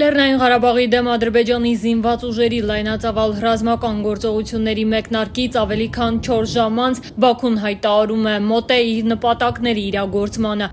Լեռնային Ղարաբաղի դեմ Ադրբեջանի զինված ուժերի լայնածավալ հրազմական գործողությունների մեկնարկից ավելի քան 4 ժամ անց Բաքուն հայտարարում է մոտ է իր նպատակների իրագործմանը։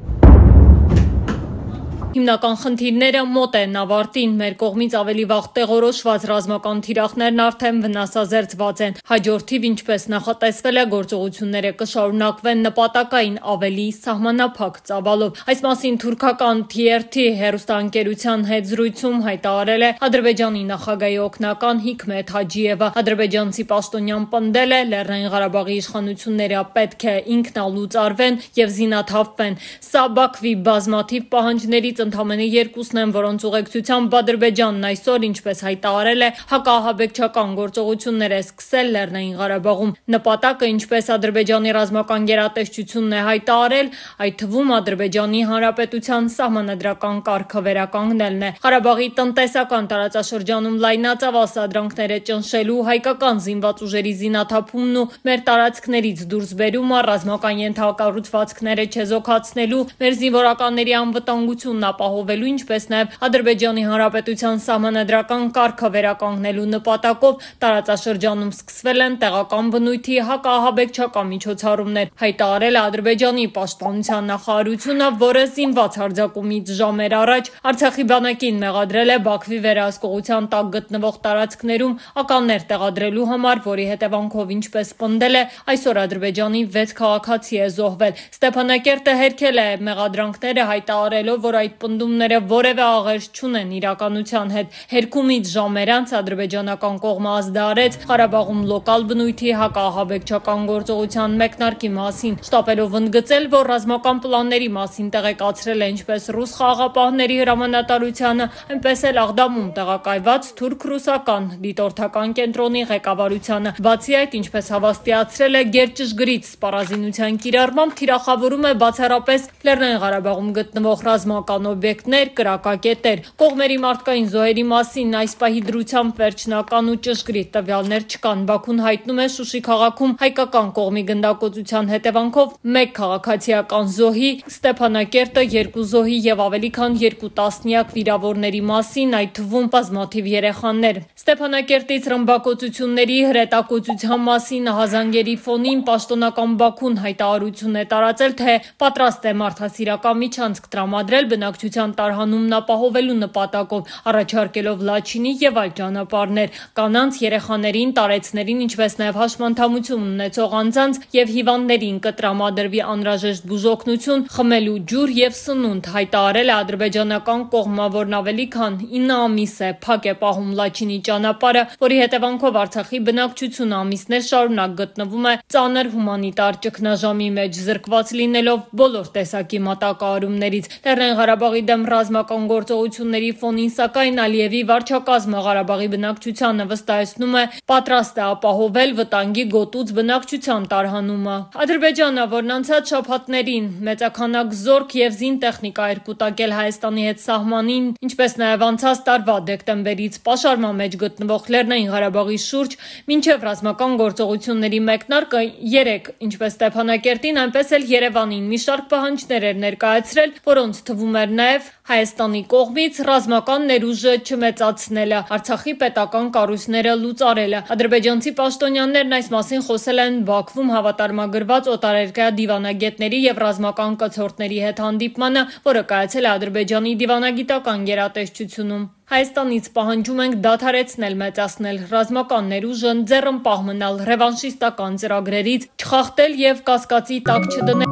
Հիմնական խնդիրները մոտ են ավարտին։ Մեր կողմից ավելի վաղ տեղորոշված ռազմական թիրախներն արդեն վնասազերծված են։ Հաջորդիվ, ինչպես նախատեսվել է, գործողությունները կշարունակվեն նպատակային ավելի սահմանափակ ծավալով։ Այս մասին թուրքական TRT հերոստանգերության հետ զրույցում հայտարարել է Ադրբեջանի նախագահի օգնական Հիքմետ Հաջիևը։ Ադրբեջանցի պաշտոնյան պնդել է Լեռնային Ղարաբաղի իշխանությունները պետք է ինքնալուծարվեն եւ զինաթափվեն։ Սա Բաքվի բազմաթիվ պահանջներից Դրանցից ընդամենը երկուսն են, որոնց ուղեկցությամբ Ադրբեջանն այսօր, ինչպես հայտարարել է, հակահաբեկչական գործողություններ է սկսել Լեռնային Ղարաբաղում։ Նպատակը, ինչպես Ադրբեջանի ռազմական գերատեսչությունն է հայտարարել, այդ թվում Ադրբեջանի Հանրապետության սահմանադրական կարգը վերականգնելն է։ Ղարաբաղի տնտեսական տարածաշրջանում լայնացավ ասադրանքները ճնշելու հայկական զինված ուժերի զինաթափումն ու մեր տարածքներից դուրս բերումը ռազմական ենթակառուցվածքները չեզոքացնելու մեր զինվորականների անվտանգությունն ապահովելու, ինչպես նաև Ադրբեջանի Հանրապետության սահմանադրական կարգը վերականգնելու նպատակով տարածաշրջանում սկսվել են տեղական բնույթի հակահաբեկչական միջոցառումներ, հայտարարել է Ադրբեջանի պաշտպանության նախարարությունը, որը զինված հարձակումից ժամեր առաջ Արցախի բանակին մեղադրել է Բաքվի վերահսկողության տակ գտնվող տարածքներում ականներ տեղադրելու համար, որի հետևանքով ինչպես պնդել է, այսօր Ադրբեջանի 6 քաղաքացի է զոհվել։ Ստեփանակերտը հերքել է մեղադրանքները հայտարարելով, որ այդ պնդումները որևէ աղերս չունեն իրականության հետ։ Հերկումից ժամեր անց ադրբեջանական կողմը ազդարեց Ղարաբաղում լոկալ բնույթի հակահաբեկչական գործողության մեկնարկի մասին, շտապելով ընդգծել, որ ռազմական պլանների մասին տեղեկացրել է ինչպես ռուս խաղապահների հրամանատարությանը, այնպես էլ Աղդամում տեղակայված թուրք-ռուսական դիտորդական կենտրոնի ղեկավարությանը։ Բացի այդ, ինչպես հավաստիացրել է Գերճշգրից սպառազինության կիրառմամբ թիրախավորում է բացառապես Լեռնային Ղարաբաղում գտնվող ռազմական օբյեկտներ, կրակակետեր։ Կողմերի մարդկային զոհերի մասին այս պահի դրությամբ վերջնական ու ճշգրիտ տվյալներ չկան։ Բաքուն հայտնում է Շուշի քաղաքում հայկական կողմի գնդակոծության հետևանքով 1 քաղաքացիական զոհի, Ստեփանակերտը 2 զոհի եւ ավելի քան 2 տասնյակ վիրավորների մասին, այդ թվում բազմաթիվ երեխաներ։ Ստեփանակերտից ռմբակոծությունների հրետակոծության մասին հազանգերի ֆոնին պաշտոնական Բաքուն հայտարարություն է տարածել, թե պատրաստ է մարդասիրական միջանցք տրամադրել բնակչության անկախության տարհանումն ապահովելու նպատակով առաջարկելով լաչինի եւ այլ ճանապարհներ կանանց երեխաներին տարեցներին ինչպես նաեւ հաշմանդամություն ունեցող անձանց եւ հիվանդներին կտրամադրվի անհրաժեշտ բուժօգնություն խմելու ջուր եւ սնունդ հայտարարել է ադրբեջանական կողմավորն ավելի քան 9 ամիս է փակ է պահում լաչինի ճանապարհը որի հետևանքով արցախի բնակչությունը ամիսներ շարունակ գտնվում է ծանր հումանիտար ճգնաժամի մեջ զրկված լինելով բոլոր տեսակի մատակարարումներից լեռնային Ղարաբաղ Ղարաբաղի դեմ ռազմական գործողությունների ֆոնին, սակայն Ալիևի վարչակազմը Ղարաբաղի բնակչությանը վստահեցնում է պատրաստ է ապահովել վտանգի գոտուց բնակչության տարհանումը։ Ադրբեջանը, որն անցած շաբաթներին մեծականակ զորք եւ զինտեխնիկա երկու տակել Հայաստանի հետ սահմանին, ինչպես նաեւ անցած տարվա դեկտեմբերից պաշարման մեջ գտնվող Լեռնային Ղարաբաղի շուրջ մինչև ռազմական գործողությունների մեկնարկը 3, ինչպես Ստեփանակերտին, այնպես էլ Երևանին մի շարք պահանջներ էր ներկայացրել, որոնց թվում էր նաև Հայաստանի կողմից ռազմական ներուժը չմեծացնելը, Արցախի պետական կառույցները լուծարելը։ Ադրբեջանցի պաշտոնյաներն այս մասին խոսել են Բաքվում հավատարմագրված օտարերկրյա դիվանագետների եւ ռազմական կցորդների հետ հանդիպմանը, որը կայացել է Ադրբեջանի դիվանագիտական գերատեսչությունում։ Հայաստանից պահանջում ենք դադարեցնել մեծացնել ռազմական ներուժը, ձեռն պահմնալ ռևանշիստական ծրագրերից, չխախտել եւ կասկածի տակ չդնել